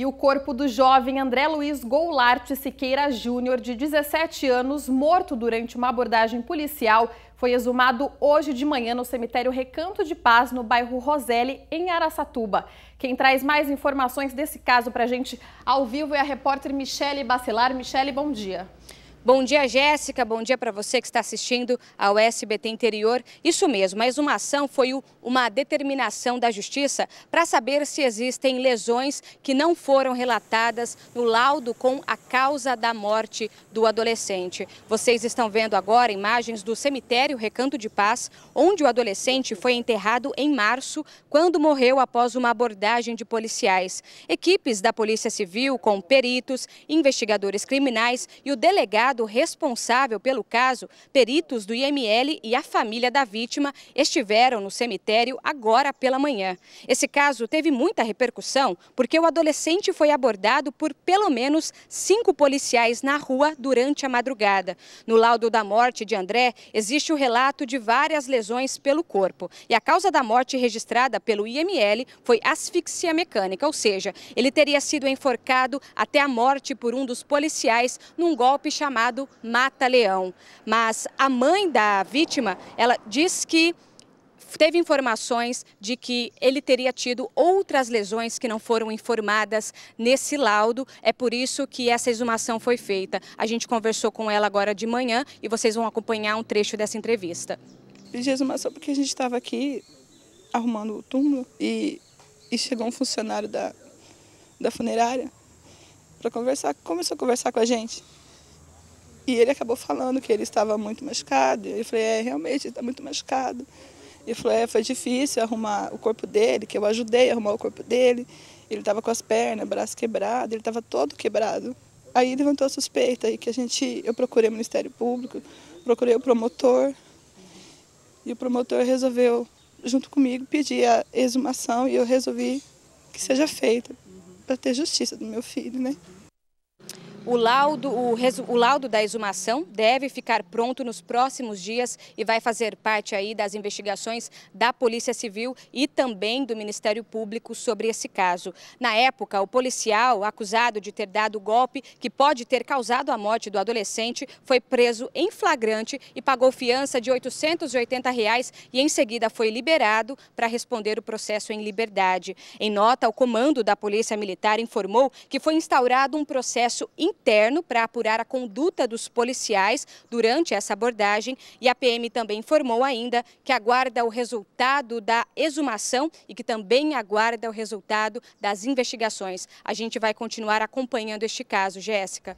E o corpo do jovem André Luiz Goulart Siqueira Júnior, de 17 anos, morto durante uma abordagem policial, foi exumado hoje de manhã no cemitério Recanto de Paz, no bairro Roseli, em Araçatuba. Quem traz mais informações desse caso para a gente ao vivo é a repórter Michele Bacelar. Michele, bom dia. Bom dia, Jéssica. Bom dia para você que está assistindo ao SBT Interior. Isso mesmo, mas uma ação foi uma determinação da Justiça para saber se existem lesões que não foram relatadas no laudo com a causa da morte do adolescente. Vocês estão vendo agora imagens do cemitério Recanto de Paz, onde o adolescente foi enterrado em março, quando morreu após uma abordagem de policiais. Equipes da Polícia Civil, com peritos, investigadores criminais e o delegado advogado responsável pelo caso, peritos do IML e a família da vítima estiveram no cemitério agora pela manhã. Esse caso teve muita repercussão porque o adolescente foi abordado por pelo menos cinco policiais na rua durante a madrugada. No laudo da morte de André, existe o relato de várias lesões pelo corpo. E a causa da morte registrada pelo IML foi asfixia mecânica, ou seja, ele teria sido enforcado até a morte por um dos policiais num golpe chamado chamado mata-leão. Mas a mãe da vítima, ela diz que teve informações de que ele teria tido outras lesões que não foram informadas nesse laudo. É por isso que essa exumação foi feita. A gente conversou com ela agora de manhã e vocês vão acompanhar um trecho dessa entrevista. Pedi exumação porque a gente estava aqui arrumando o túmulo e, e chegou um funcionário da, da funerária para conversar. Começou a conversar com a gente. E ele acabou falando que ele estava muito machucado. Eu falei, é, realmente, está muito machucado. Ele falou, é, foi difícil arrumar o corpo dele, que eu ajudei a arrumar o corpo dele. Ele estava com as pernas, braço quebrado, ele estava todo quebrado. Aí levantou a suspeita e que a gente, eu procurei o Ministério Público, procurei o promotor. E o promotor resolveu, junto comigo, pedir a exumação e eu resolvi que seja feita para ter justiça do meu filho, né? O laudo, o, resu, o laudo da exumação deve ficar pronto nos próximos dias e vai fazer parte aí das investigações da Polícia Civil e também do Ministério Público sobre esse caso. Na época, o policial acusado de ter dado o golpe que pode ter causado a morte do adolescente foi preso em flagrante e pagou fiança de R$ 880 reais e em seguida foi liberado para responder o processo em liberdade. Em nota, o comando da Polícia Militar informou que foi instaurado um processo interno para apurar a conduta dos policiais durante essa abordagem e a PM também informou ainda que aguarda o resultado da exumação e que também aguarda o resultado das investigações. A gente vai continuar acompanhando este caso, Jéssica.